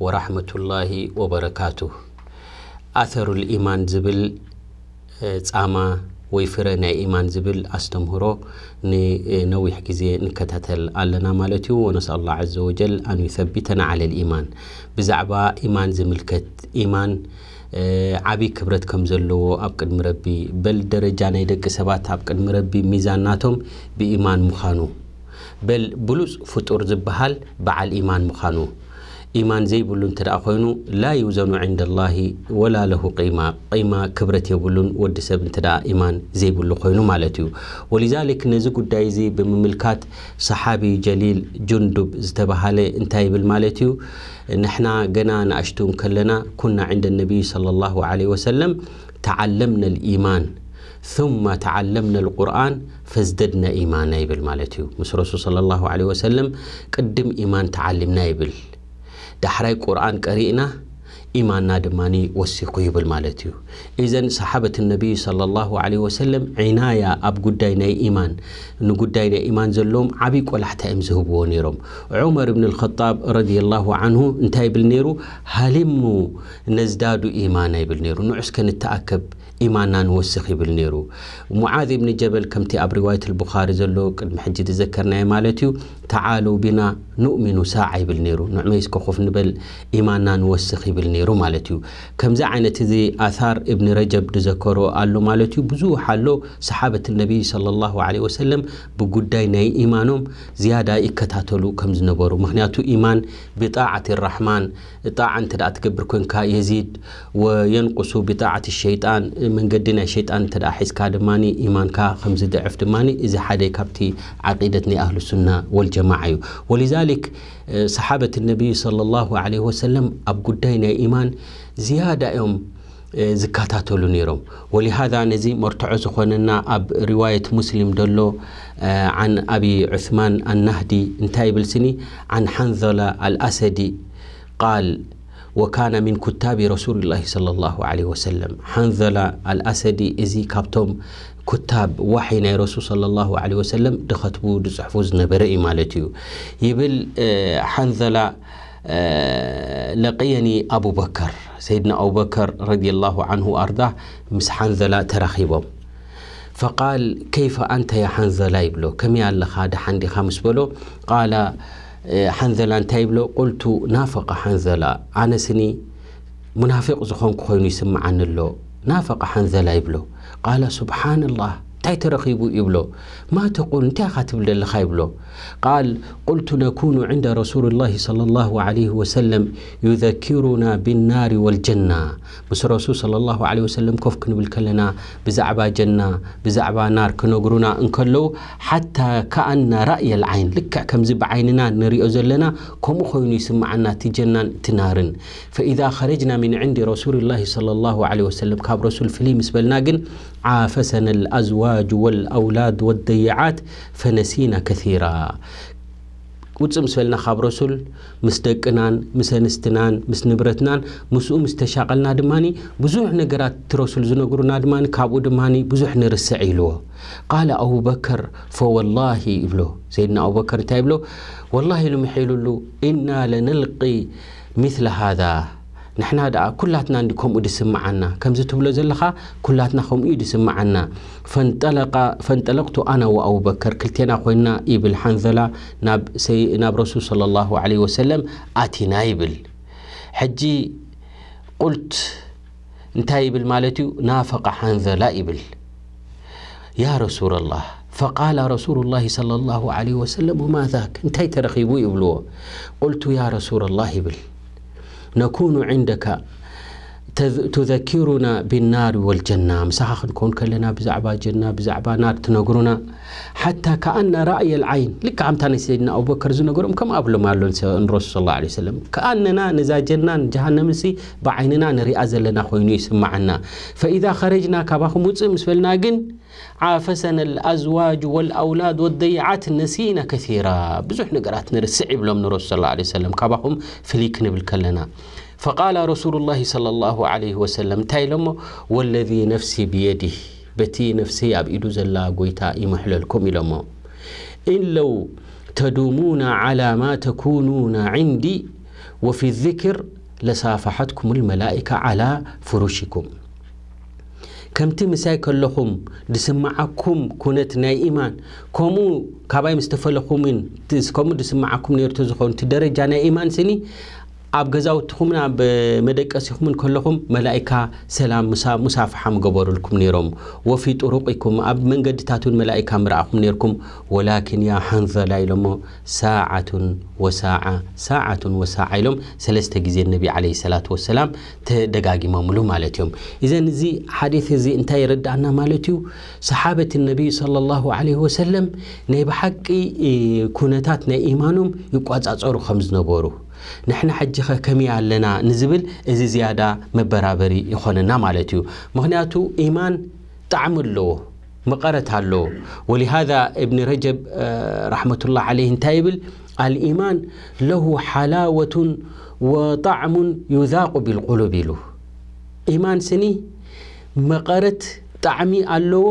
ورحمة الله وبركاته أثر الإيمان زبل تساما ويفر ناي إيمان زبل أستمهرو نوي حكيزي نكتتل ألنا مالتيو ونسأل الله عز وجل أن يثبتنا على الإيمان بزعبا إيمان زملكت إيمان عبي كبرتكم زلو أبقد مربي بل درجان يدك سبات أبقد مربي ميزاناتهم بإيمان مخانو بل بلوس فتور زبهال بعال إيمان مخانو إيمان زي بلون ترى أخوينو لا يوزن عند الله ولا له قيمة قيمة كبرت يبلون ودسب ترى إيمان زي بلون خوينو مالتيو ولذلك نزق دايزي بمملكات صحابي جليل جندب زتبهالي انتهي بالمالتيو نحنا قنا نأشتون كلنا كنا عند النبي صلى الله عليه وسلم تعلمنا الإيمان ثم تعلمنا القرآن فازددنا إيمان يبل مالتيو مس رسول صلى الله عليه وسلم قدم إيمان تعلمنا يبل دحري قرآن قرئنا إيماننا دماني وسيقو يبل مالتيو إذن صحابة النبي صلى الله عليه وسلم عناية أب قدينا إيمان نقدينا إيمان زلوم عبيك ولحتى امزهبوا نيروم عمر بن الخطاب رضي الله عنه انتهي بالنيرو هلمو نزدادو إيمانا بالنيرو نعس نتأكب إيمانا نوسخ يبل نيرو معاذ بن جبل كمتي أب رواية البخاري زلوك المحجي تذكرنا يا مالتيو تعالوا بنا نؤمن ساعة يبل نيرو نعميس كخوف نبل إيمانا نوسخ يبل نيرو مالتيو كم زعنا ذي آثار ابن رجب قال له مالتيو بزوح حلو صحابة النبي صلى الله عليه وسلم بقود ناي إيمانهم زيادة إكتاتلو كم زنبرو مهنياتو إيمان بطاعة الرحمن طاعة انت تكبر كونكا يزيد وينقص بطاعة الشيطان መንገዲ ናይ ሸይጣን እንተ ሒዝካ ድማኒ ኢማንካ ከምዝድዕፍ ድማኒ እዚ ሓደ ካብቲ ዓቂደት ናይ ኣህሉ ሱና ወልጀማዓ እዩ ወሊዛሊክ ሰሓበት ነቢይ صለ ላሁ ለ ወሰለም ኣብ ጉዳይ ናይ ኢማን ዝያዳ እዮም ዝከታተሉ ነይሮም ወሊሃذا ነዚ መርትዖ ዝኾነና ኣብ ሪዋየት ሙስሊም ደሎ عن أبي عثمان النهدي انتهي بالسني عن حنظلة الأسدي قال وكان من كتاب رسول الله صلى الله عليه وسلم حنظل الأسدي إزي كابتوم كتاب وحي ناي رسول صلى الله عليه وسلم دخطبو دزحفوز زنبرئي مالتيو يبل آه، حنظل آه، لقيني أبو بكر سيدنا أبو بكر رضي الله عنه أرضاه مس حنظل ترخيبهم فقال كيف أنت يا حنظلة يبلو كم يالخا دحندي خامس بلو قال حنزلا تايبلو قلت نافق حنزلا عنسني منافق زخون كوينو عن اللو نافق حنزلا يبلو قال سبحان الله تاي ترخيبو يبلو ما تقول انتا خاتب للخايبلو قال قلت نكون عند رسول الله صلى الله عليه وسلم يذكرنا بالنار والجنة بس رسول صلى الله عليه وسلم كوف كنو بالكلنا بزعبا جنة بزعبا نار كنو قرونا انكلو حتى كأن رأي العين لك كم زب عيننا نري أزلنا كم خوين يسمعنا تجنة تنار فإذا خرجنا من عند رسول الله صلى الله عليه وسلم كاب رسول فليم سبلنا عافسنا الأزواج والأولاد والضيعات فنسينا كثيرا قدس مسفلنا خاب رسول مستقنان مسنستنان مسنبرتنان مسؤو مستشاقلنا دماني بزوح نقرات رسول زنقرو نادمان كابو دماني بزوح نرسعيلو قال أبو بكر فوالله إبلو سيدنا أبو بكر تايبلو والله لمحيلو إنا لنلقي مثل هذا نحن هذا كلاتنا عندكم ودسم معنا كم زتهم لزلخا كلاتنا خم يدسم معنا فانطلق فانطلقت أنا وأبو بكر كلتنا خوينا إبل حنزلة ناب سي ناب رسول صلى الله عليه وسلم أتي نايبل حجي قلت انت انتهي مالتي نافق حنزلة إبل يا رسول الله فقال رسول الله صلى الله عليه وسلم وما ذاك انتهي ترخيبو يبلو قلت يا رسول الله إبل نكون عندك تذكرنا بالنار والجنة مساخ نكون كلنا بزعبا جنة بزعبا نار تنقرنا حتى كأن رأي العين لك عم تاني سيدنا أبو بكر زنقرهم كم أبلو قالوا الرسول صلى الله عليه وسلم كأننا نزا جنة جهنم سي بعيننا نرئ زلنا خوينو يسمعنا فإذا خرجنا كباخو موتسم سفلنا جن عافسنا الأزواج والأولاد والضيعات نسينا كثيرا بزوح نقرات نرسع بلوم نرسل صلى الله عليه وسلم كباخم فليك نبل كلنا فقال رسول الله صلى الله عليه وسلم تايلمو والذي نفسي بيده بتي نفسي اب ابيدو زلا غويتا يمحللكم يلمو ان لو تدومون على ما تكونون عندي وفي الذكر لسافحتكم الملائكه على فروشكم كم مسايك لهم دسمعكم كنت ناي إيمان كمو كباي مستفلقومين تسكمو دسمعكم نيرتو زخون تدرجة ناي إيمان سني اب غزاو تخمنا بمدقس يخمن كلهم ملائكه سلام مسافحه مغبروا لكم نيروم وفي طرقكم اب منجد تاتون ملائكه مراكم نيركم ولكن يا حنظه لا يلوم ساعه وساعه ساعه وساعه يلوم ثلاثه غزي النبي عليه الصلاه والسلام تدغاغي مملو مالتيوم اذا زي حديث زي انت يردعنا مالتيو صحابه النبي صلى الله عليه وسلم ني بحقي كونتات ني ايمانهم يقواصصرو خمس نبورو نحن حجي كمية لنا نزبل إذا زيادة مبرابري يخوننا مالتيو مهنياتو إيمان تعمل له مقارت له ولهذا ابن رجب آه، رحمة الله عليه انتايبل الإيمان له حلاوة وطعم يذاق بالقلوب له إيمان سني مقارت تعمي اللو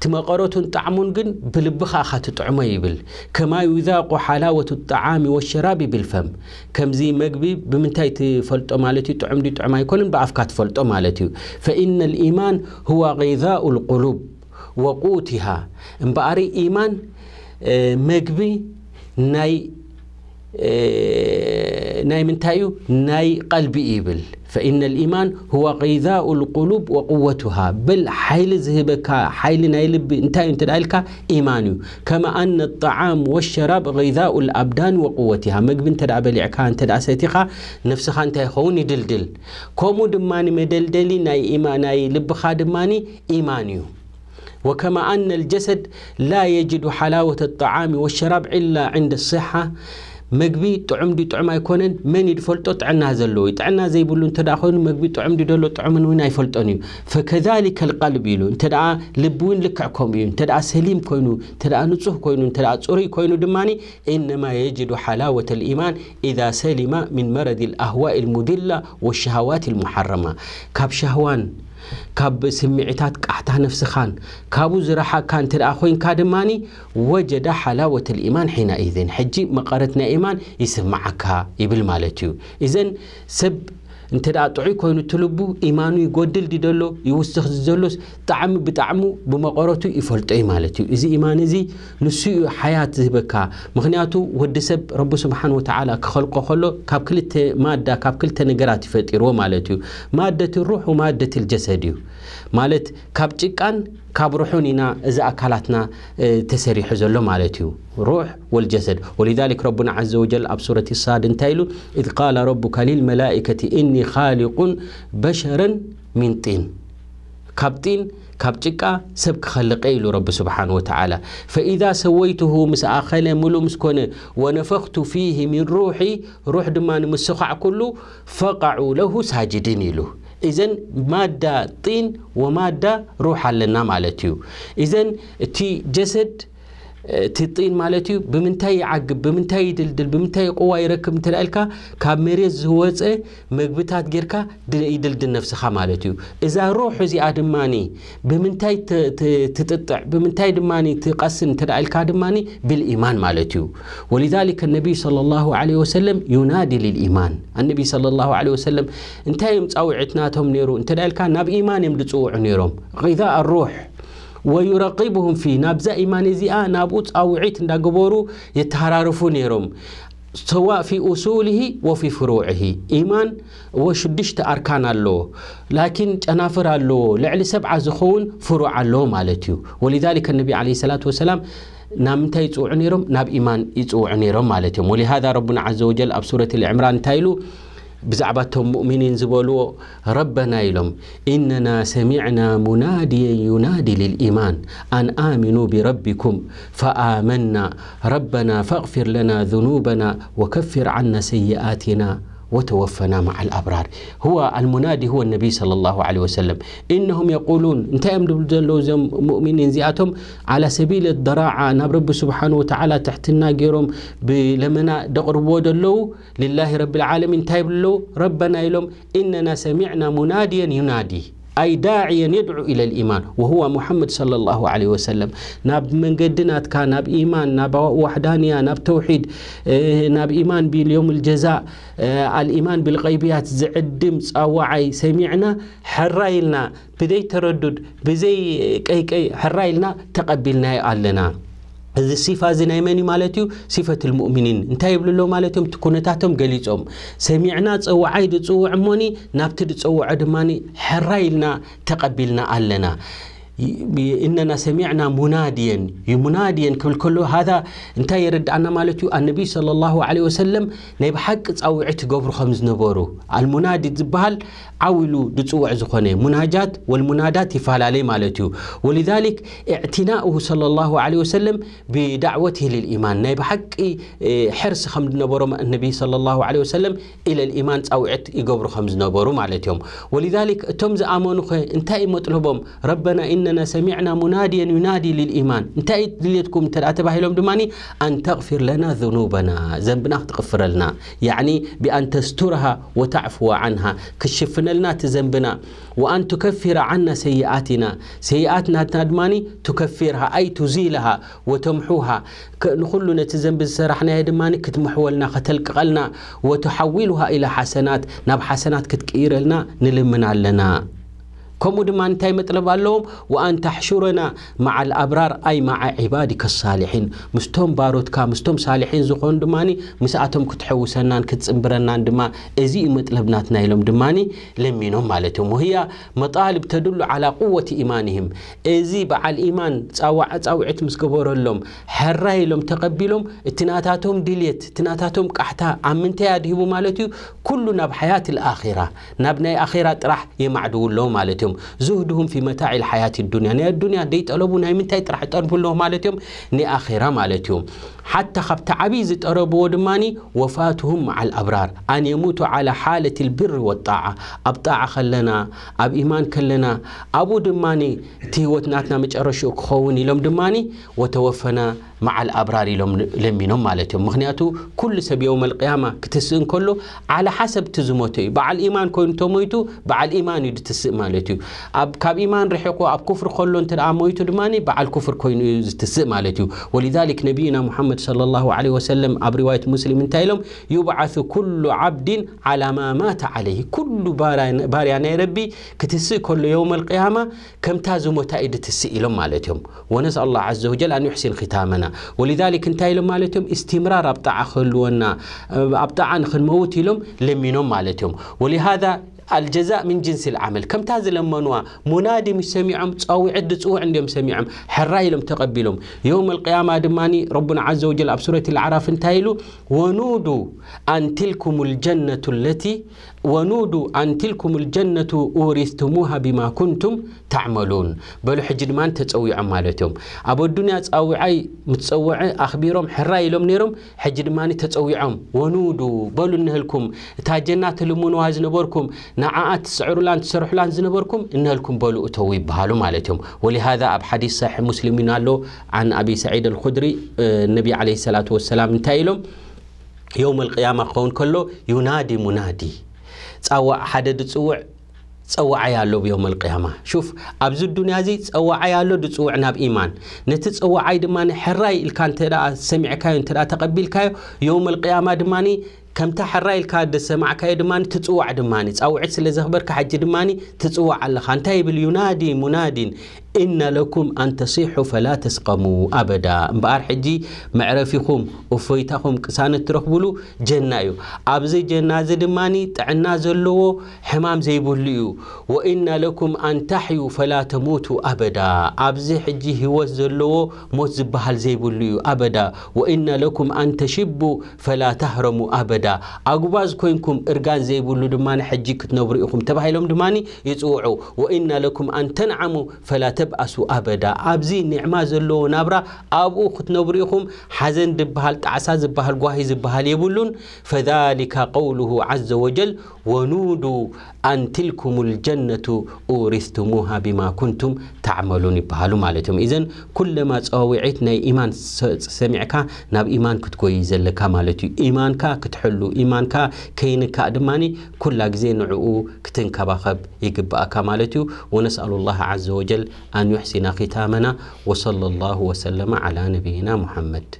تمقرتن تعمون جن بلبخا خاتطعمه يبل كما يذاق حلاوه الطعام والشراب بالفم كم زي مغبي بمنتاي تفلت أمالتي طعم دي طعم يكونن بافكا تفلطو مالتي فان الايمان هو غذاء القلوب وقوتها امباري ايمان آه، مغبي ناي إيه، ناي من تايو ناي قلبي إيبل فإن الإيمان هو غذاء القلوب وقوتها بل حيل زهبك حيل ناي لب انتايو انت دايلك إيمانيو كما أن الطعام والشراب غذاء الأبدان وقوتها مقب انت دعب لعكا انت دع ساتيخا نفسك انت خوني دلدل كومو دماني مدلدلي ناي إيمان ناي لب خادماني إيمانيو وكما أن الجسد لا يجد حلاوة الطعام والشراب إلا عند الصحة مجبي طعم دي طعم يكونن من يدفلت تعنا زلوي تعنا زي بيقولون تدا خون مجبي طعم دي دلو طعم وين يفلتوني فكذلك القلب يلون تدا لبون لكعكم يلون تدا سليم كونو تدا نصح كونو تدا صوري كونو دماني إنما يجد حلاوة الإيمان إذا سلم من مرض الأهواء المدلة والشهوات المحرمة كاب شهوان كاب سمعتات قحتا نفسخان كابو زرحا كان تر اخوين كادماني وجد حلاوه الايمان حينئذ حجي مقارتنا ايمان يسمعك يبل مالتيو اذا سب እንተ ደኣ ጥዑይ ኮይኑ ትልቡ ኢማኑ ይጎድል ዲ ደሎ ይውስኽ ዘሎስ ጣዕሚ ብጣዕሙ ብመቐረቱ ይፈልጦ እዩ ማለት እዩ እዚ ኢማን እዚ ንሱ እዩ ሓያት ዝህበካ ምክንያቱ ወዲ ሰብ ረቢ ስብሓን ወተዓላ ክኸልቆ ከሎ ካብ ክልተ ማዳ ካብ ክልተ ነገራት ይፈጢርዎ ማለት እዩ ማደት ሩሕ ወማደት ልጀሰድ እዩ ማለት ካብ ጭቃን كاب إنا إذا أكلتنا تسري حزلهم على تيو روح والجسد ولذلك ربنا عز وجل أبصرة الصاد تايلو إذ قال ربك للملائكة إني خالق بشرا من طين كابتين كابتكا سبك خلق إيلو رب سبحانه وتعالى فإذا سويته مس آخلا ملو مسكون ونفخت فيه من روحي روح دمان مسخع كله فقعوا له ساجدين إلو إذن مادة طين ومادة روح لنا مالتيو إذن تي جسد تطين مالتي بمنتهي عقب بمنتهي دلدل بمنتهي قوة يركب تلالك كاب مريز ايه مقبتات غيرك دل يدلدل نفسها مالتي إذا روح زي آدماني بمنتهي تتطع بمنتهي دماني تقسم تلالك دماني بالإيمان مالتي ولذلك النبي صلى الله عليه وسلم ينادي للإيمان النبي صلى الله عليه وسلم انتاي متصوعتناتهم نيرو انت ناب إيمان يمدتصوع نيروم غذاء الروح ويراقبهم في نابزا إيمان زئا آه نابوت أو عيت ندقبورو يتهرارفو سواء في أصوله وفي فروعه إيمان وشدشت أركان الله لكن أنافر الله لعل سبعة زخون فروع الله مالتيو ولذلك النبي عليه الصلاة والسلام نام ምንታይ ይፅውዑ ناب إيمان ኢማን ይፅውዑ ነይሮም ولهذا ربنا عز وجل أبسورة ወጀል تايلو بزعباتهم مؤمنين زبولو ربنا يلوم إننا سمعنا مناديا ينادي للإيمان أن آمنوا بربكم فآمنا ربنا فاغفر لنا ذنوبنا وكفر عنا سيئاتنا وتوفنا مع الأبرار هو المنادي هو النبي صلى الله عليه وسلم إنهم يقولون انت يمدبل زلو مؤمنين زياتهم على سبيل الضراعة ناب نعم، رب سبحانه وتعالى تحت جيرهم بلمنا دقربو دلو لله رب العالمين تايبلو ربنا يلوم إننا سمعنا مناديا ينادي أي داعيا يدعو إلى الإيمان وهو محمد صلى الله عليه وسلم ناب من قدنات كان ناب إيمان ناب وحدانية ناب توحيد إيه، ناب إيمان باليوم الجزاء إيه، الإيمان بالغيبيات زعدم وعي سمعنا حرايلنا بذي تردد بذي كي كي حرايلنا تقبلنا علنا እዚ ሲፋ እዚ ናይ መኒ ማለት እዩ ሲፈት ልሙእሚኒን እንታይ የብሉ ኣሎዎ ማለት እዮም ኩነታቶም ገሊፆም ሰሚዕና ፀውዓይ ዝፅውዕ እሞኒ ናብቲ ድፀውዖ ድማኒ ሕራ ኢልና ተቐቢልና ኣለና إننا سمعنا مناديا يمناديا كل كله هذا انت يرد عنا مالتي النبي صلى الله عليه وسلم نيب حق أوعيت قبر خمس نبورو المنادي تبهل عولو دتصوع زخنة مناجات والمنادات يفعل عليه مالتي ولذلك اعتناؤه صلى الله عليه وسلم بدعوته للإيمان نيب حق إيه، حرص خمس نبورو النبي صلى الله عليه وسلم إلى الإيمان أوعيت قبر خمس نبورو مالتيهم ولذلك تمز زآمنوا أنت مطلبهم ربنا إن أننا سمعنا مناديا ينادي للإيمان انتأيت ليتكم تلاتبه لهم دماني أن تغفر لنا ذنوبنا ذنبنا تغفر لنا يعني بأن تسترها وتعفو عنها كشفنا لنا تذنبنا وأن تكفر عنا سيئاتنا سيئاتنا تدماني تكفرها أي تزيلها وتمحوها نخل نتذنب سرحنا دماني كتمحولنا لنا وتحولها إلى حسنات نب حسنات كتكير لنا نلمنا لنا كمود ما أن مطلب اللهم وأن تحشرنا مع الأبرار أي مع عبادك الصالحين مستوم باروت كا صالحين زخون دماني مساعتهم كتحوسنا كتسمبرنا دما إزي مطلبناتنا لهم دماني لمينهم مالتهم وهي مطالب تدل على قوة إيمانهم إزي بعل إيمان تساوع تساوعت مسكبور لهم حراي لهم تقبلهم تناتاتهم دليت تناتاتهم قحتا عمن تيادهبوا مالتي كلنا بحياة الآخرة نبني آخرة راح يمعدو لهم مالتهم يوم زهدهم في متاع الحياة الدنيا نيا الدنيا ديت ألبو هاي من تاي ترح تقرب لهم مالتهم ني آخرة مالتهم حتى خبت عبيز تقرب دماني وفاتهم مع الأبرار أن يموتوا على حالة البر والطاعة أبطاعة خلنا أب إيمان كلنا أبو دماني مش أرشوك كخوني لهم دماني وتوفنا مع الأبرار لهم لمنهم مالتهم مخنياتو كل سب يوم القيامة كتسئن كله على حسب تزموتي بعد الإيمان كون تموتو بعد الإيمان يد تسئ مالتو أب كاب إيمان رحيقو أب كفر خلون ترى موتو دماني بعد الكفر كون تسئ مالتو ولذلك نبينا محمد محمد صلى الله عليه وسلم عبر رواية مسلم انتايلهم يبعث كل عبد على ما مات عليه كل باريان ربي كتسي كل يوم القيامة كم تازو متائد تسي مالتهم ونسأل الله عز وجل أن يحسن ختامنا ولذلك انتايلهم مالتهم استمرار أبطع خلونا أبطع عن خلموت لهم لمنهم مالتهم ولهذا الجزاء من جنس العمل كم تاز لما نوا منادي مش سميعهم أو عدة أو عندهم سميعهم حراي لم تقبلهم يوم القيامة دماني ربنا عز وجل بسورة العراف انتايلو ونودوا أن تلكم الجنة التي ونودوا أن تلكم الجنة أورثتموها بما كنتم تعملون بل حجد ما أنت تسوي عمالتهم أبو الدنيا تسوي عي متسوي أخبيرهم حراي لهم نيرهم حجد ما تسوي عم ونودوا بلوا نهلكم تاجنات تلمون وازنبوركم نعات تسرح لان زنبركم إن لكم بلو أتوي بهالو مالتهم ولهذا أب حديث صحيح مسلمين له عن أبي سعيد الخدري آه، النبي عليه الصلاة والسلام انتايلهم يوم القيامة قون كله ينادي منادي تسوع حدا تسوع تسوى عياله بيوم القيامة شوف أبز الدنيا زي تسوع يالو تسوع ناب إيمان نتسوع عيد ماني حراي الكان ترى سمع كايو ترى تقبل كايو يوم القيامة دماني كم حراي الكاد السماع كايد ماني تتوع دماني أو عتس زهبر كحج دماني تتوع على خان تايب الينادي مناد ና ለኩም ኣንተሲ ፈላ ተስቀሙ ኣዳ እምበር ሕጂ መዕረፊኹም እፈይታኹም ቅሳነት ትረኽብሉ ጀና እዩ ኣብዚ ጀና እዚ ድማ ጥዕና ዘለዎ ሕማም ዘይብሉ እዩ ወና ለኩም ኣንታሕዩ ፈላ ተሞቱ ኣበዳ ኣብዚ ሕጂ ሂወት ዘለዎ ሞት ዝበሃል ዘይብሉ እዩ ኣበዳ ወና ለኩም ኣንተሽቡ ፈላ ተህረሙ ኣበዳ ኣጉባዝ ኮይንኩም እርጋን ዘይብሉ ድማ ጂ ክትነብሩ ኢኹም ተባሂሎም ድማ ይፅውዑና ኩም ንተሙ ተብኣሱ ኣበዳ ኣብዚ ኒዕማ ዘለዎ ናብራ ኣብኡ ክትነብሩ ኢኹም ሓዘን ዝበሃል ጣዕሳ ዝበሃል ጓሂ ዝበሃል የብሉን ፈሊካ ቀውሉሁ ዘ ወጀል ወኑዱ ኣን ትልኩም ልጀነቱ ኡሪስትሙሃ ብማ ኩንቱም ተዕመሉን ይበሃሉ ማለት እዮም እዘን ኩለማ ፀዋዊዒት ናይ ኢማን ሰሚዕካ ናብ ኢማን ክትጎይ ዘለካ ማለት እዩ ኢማንካ ክትሕሉ ኢማንካ ከይንካእ ድማ ኩላ ግዜ ንዕኡ ክትንከባኸብ ይግብአካ ማለት እዩ ወነስኣሉ ላ ዘ ወጀል أن يحسن ختامنا وصلى الله وسلم على نبينا محمد